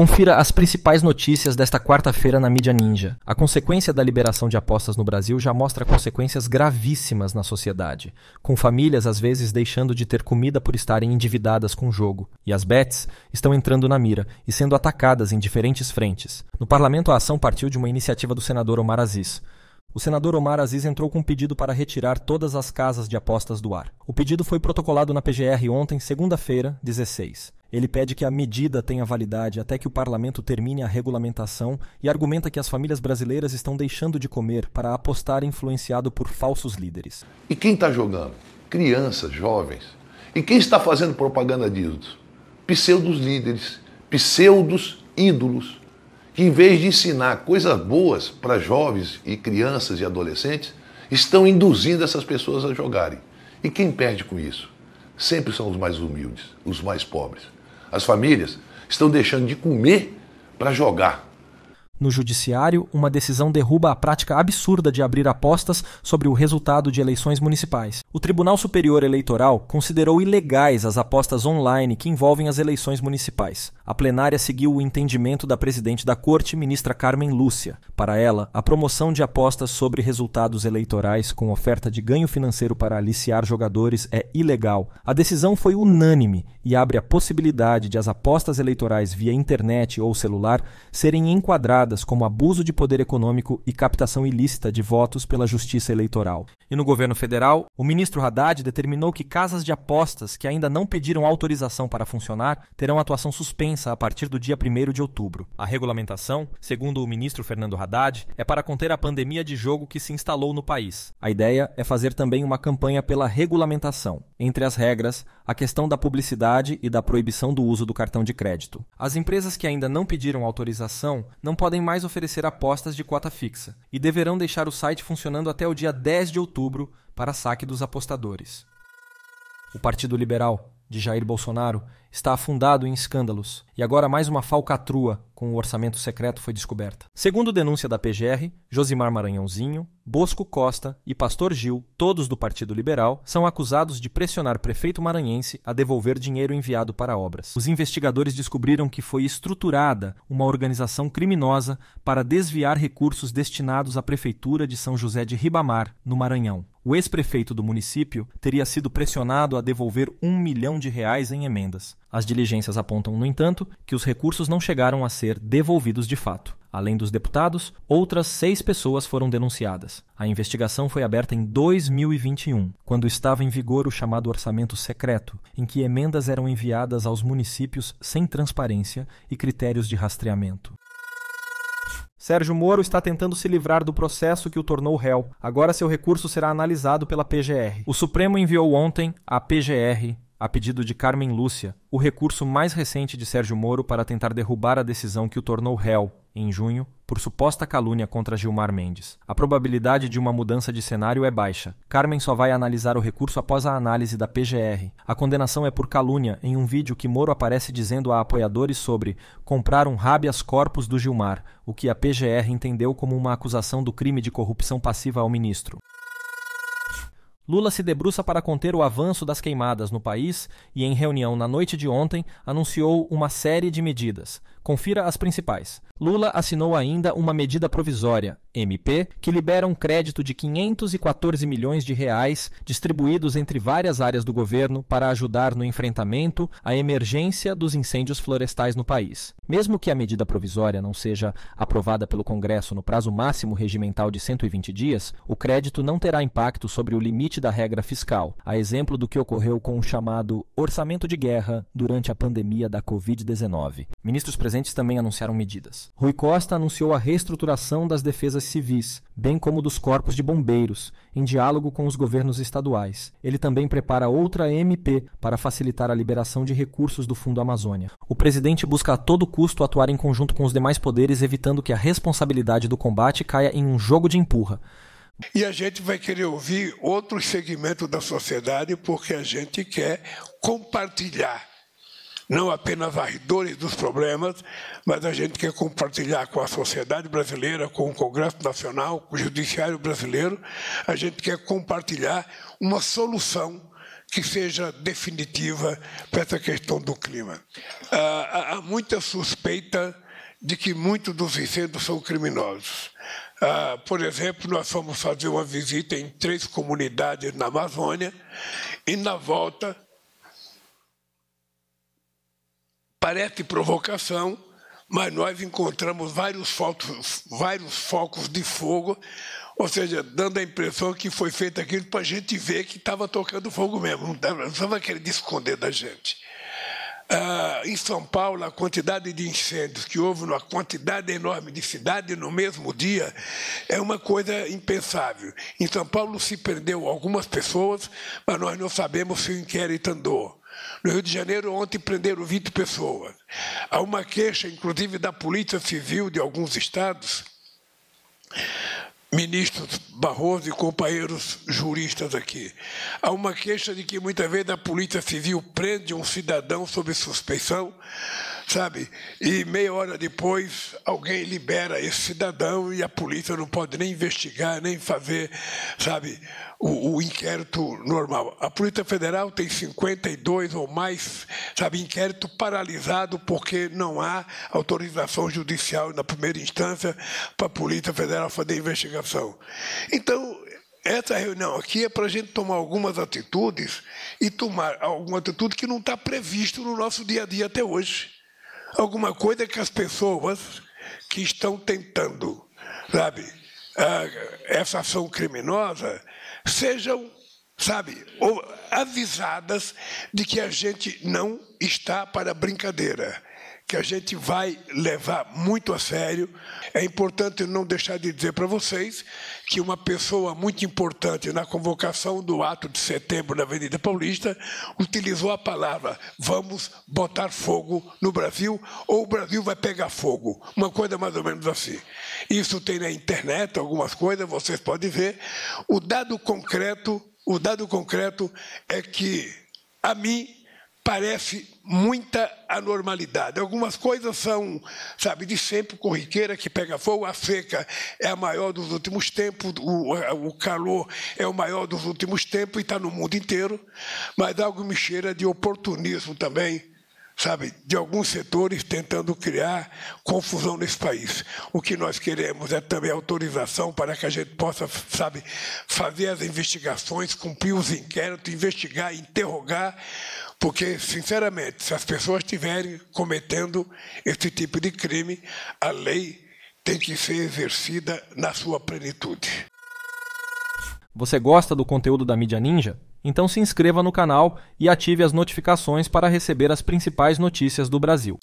Confira as principais notícias desta quarta-feira na mídia ninja. A consequência da liberação de apostas no Brasil já mostra consequências gravíssimas na sociedade, com famílias às vezes deixando de ter comida por estarem endividadas com o jogo. E as bets estão entrando na mira e sendo atacadas em diferentes frentes. No parlamento, a ação partiu de uma iniciativa do senador Omar Aziz. O senador Omar Aziz entrou com um pedido para retirar todas as casas de apostas do ar. O pedido foi protocolado na PGR ontem, segunda-feira, 16. Ele pede que a medida tenha validade até que o parlamento termine a regulamentação e argumenta que as famílias brasileiras estão deixando de comer para apostar influenciado por falsos líderes. E quem está jogando? Crianças, jovens. E quem está fazendo propaganda disso? Pseudos líderes, pseudos ídolos, que em vez de ensinar coisas boas para jovens e crianças e adolescentes, estão induzindo essas pessoas a jogarem. E quem perde com isso? Sempre são os mais humildes, os mais pobres as famílias, estão deixando de comer para jogar. No judiciário, uma decisão derruba a prática absurda de abrir apostas sobre o resultado de eleições municipais. O Tribunal Superior Eleitoral considerou ilegais as apostas online que envolvem as eleições municipais. A plenária seguiu o entendimento da presidente da corte, ministra Carmen Lúcia. Para ela, a promoção de apostas sobre resultados eleitorais com oferta de ganho financeiro para aliciar jogadores é ilegal. A decisão foi unânime e abre a possibilidade de as apostas eleitorais via internet ou celular serem enquadradas como abuso de poder econômico e captação ilícita de votos pela Justiça Eleitoral. E no governo federal, o ministro Haddad determinou que casas de apostas que ainda não pediram autorização para funcionar terão atuação suspensa a partir do dia 1 de outubro. A regulamentação, segundo o ministro Fernando Haddad, é para conter a pandemia de jogo que se instalou no país. A ideia é fazer também uma campanha pela regulamentação. Entre as regras, a questão da publicidade e da proibição do uso do cartão de crédito. As empresas que ainda não pediram autorização não podem mais oferecer apostas de cota fixa e deverão deixar o site funcionando até o dia 10 de outubro para saque dos apostadores. O Partido Liberal, de Jair Bolsonaro, está afundado em escândalos e agora mais uma falcatrua com o orçamento secreto foi descoberta. Segundo denúncia da PGR, Josimar Maranhãozinho, Bosco Costa e Pastor Gil, todos do Partido Liberal, são acusados de pressionar prefeito maranhense a devolver dinheiro enviado para obras. Os investigadores descobriram que foi estruturada uma organização criminosa para desviar recursos destinados à prefeitura de São José de Ribamar, no Maranhão. O ex-prefeito do município teria sido pressionado a devolver um milhão de reais em emendas. As diligências apontam, no entanto, que os recursos não chegaram a ser ser devolvidos de fato. Além dos deputados, outras seis pessoas foram denunciadas. A investigação foi aberta em 2021, quando estava em vigor o chamado orçamento secreto, em que emendas eram enviadas aos municípios sem transparência e critérios de rastreamento. Sérgio Moro está tentando se livrar do processo que o tornou réu. Agora seu recurso será analisado pela PGR. O Supremo enviou ontem à PGR a pedido de Carmen Lúcia, o recurso mais recente de Sérgio Moro para tentar derrubar a decisão que o tornou réu, em junho, por suposta calúnia contra Gilmar Mendes. A probabilidade de uma mudança de cenário é baixa. Carmen só vai analisar o recurso após a análise da PGR. A condenação é por calúnia em um vídeo que Moro aparece dizendo a apoiadores sobre comprar um habeas corpus do Gilmar, o que a PGR entendeu como uma acusação do crime de corrupção passiva ao ministro. Lula se debruça para conter o avanço das queimadas no país e, em reunião na noite de ontem, anunciou uma série de medidas, Confira as principais. Lula assinou ainda uma medida provisória, MP, que libera um crédito de 514 milhões de reais distribuídos entre várias áreas do governo para ajudar no enfrentamento à emergência dos incêndios florestais no país. Mesmo que a medida provisória não seja aprovada pelo Congresso no prazo máximo regimental de 120 dias, o crédito não terá impacto sobre o limite da regra fiscal, a exemplo do que ocorreu com o chamado orçamento de guerra durante a pandemia da Covid-19. Ministros presentes também anunciaram medidas. Rui Costa anunciou a reestruturação das defesas civis, bem como dos corpos de bombeiros, em diálogo com os governos estaduais. Ele também prepara outra MP para facilitar a liberação de recursos do Fundo Amazônia. O presidente busca a todo custo atuar em conjunto com os demais poderes, evitando que a responsabilidade do combate caia em um jogo de empurra. E a gente vai querer ouvir outros segmentos da sociedade porque a gente quer compartilhar não apenas as dores dos problemas, mas a gente quer compartilhar com a sociedade brasileira, com o Congresso Nacional, com o Judiciário Brasileiro, a gente quer compartilhar uma solução que seja definitiva para essa questão do clima. Ah, há muita suspeita de que muitos dos incêndios são criminosos. Ah, por exemplo, nós fomos fazer uma visita em três comunidades na Amazônia e, na volta, Parece provocação, mas nós encontramos vários focos, vários focos de fogo, ou seja, dando a impressão que foi feito aquilo para a gente ver que estava tocando fogo mesmo, não estava querendo esconder da gente. Ah, em São Paulo, a quantidade de incêndios que houve, uma quantidade enorme de cidades no mesmo dia, é uma coisa impensável. Em São Paulo se perdeu algumas pessoas, mas nós não sabemos se o inquérito andou. No Rio de Janeiro, ontem prenderam 20 pessoas. Há uma queixa, inclusive, da Polícia Civil de alguns estados, ministros Barroso e companheiros juristas aqui. Há uma queixa de que muitas vezes a Polícia Civil prende um cidadão sob suspeição sabe? E meia hora depois, alguém libera esse cidadão e a polícia não pode nem investigar, nem fazer, sabe, o, o inquérito normal. A Polícia Federal tem 52 ou mais, sabe, inquérito paralisado porque não há autorização judicial na primeira instância para a Polícia Federal fazer investigação. Então, essa reunião aqui é para a gente tomar algumas atitudes e tomar alguma atitude que não está previsto no nosso dia a dia até hoje alguma coisa que as pessoas que estão tentando, sabe, ah, essa ação criminosa, sejam, sabe, avisadas de que a gente não está para brincadeira que a gente vai levar muito a sério. É importante não deixar de dizer para vocês que uma pessoa muito importante na convocação do ato de setembro na Avenida Paulista utilizou a palavra vamos botar fogo no Brasil ou o Brasil vai pegar fogo. Uma coisa mais ou menos assim. Isso tem na internet algumas coisas, vocês podem ver. O dado concreto, o dado concreto é que a mim parece muita anormalidade. Algumas coisas são, sabe, de sempre corriqueira que pega fogo, a seca é a maior dos últimos tempos, o, o calor é o maior dos últimos tempos e está no mundo inteiro, mas algo me cheira de oportunismo também sabe, de alguns setores tentando criar confusão nesse país. O que nós queremos é também autorização para que a gente possa, sabe, fazer as investigações, cumprir os inquéritos, investigar, interrogar, porque, sinceramente, se as pessoas estiverem cometendo esse tipo de crime, a lei tem que ser exercida na sua plenitude. Você gosta do conteúdo da mídia ninja? Então se inscreva no canal e ative as notificações para receber as principais notícias do Brasil.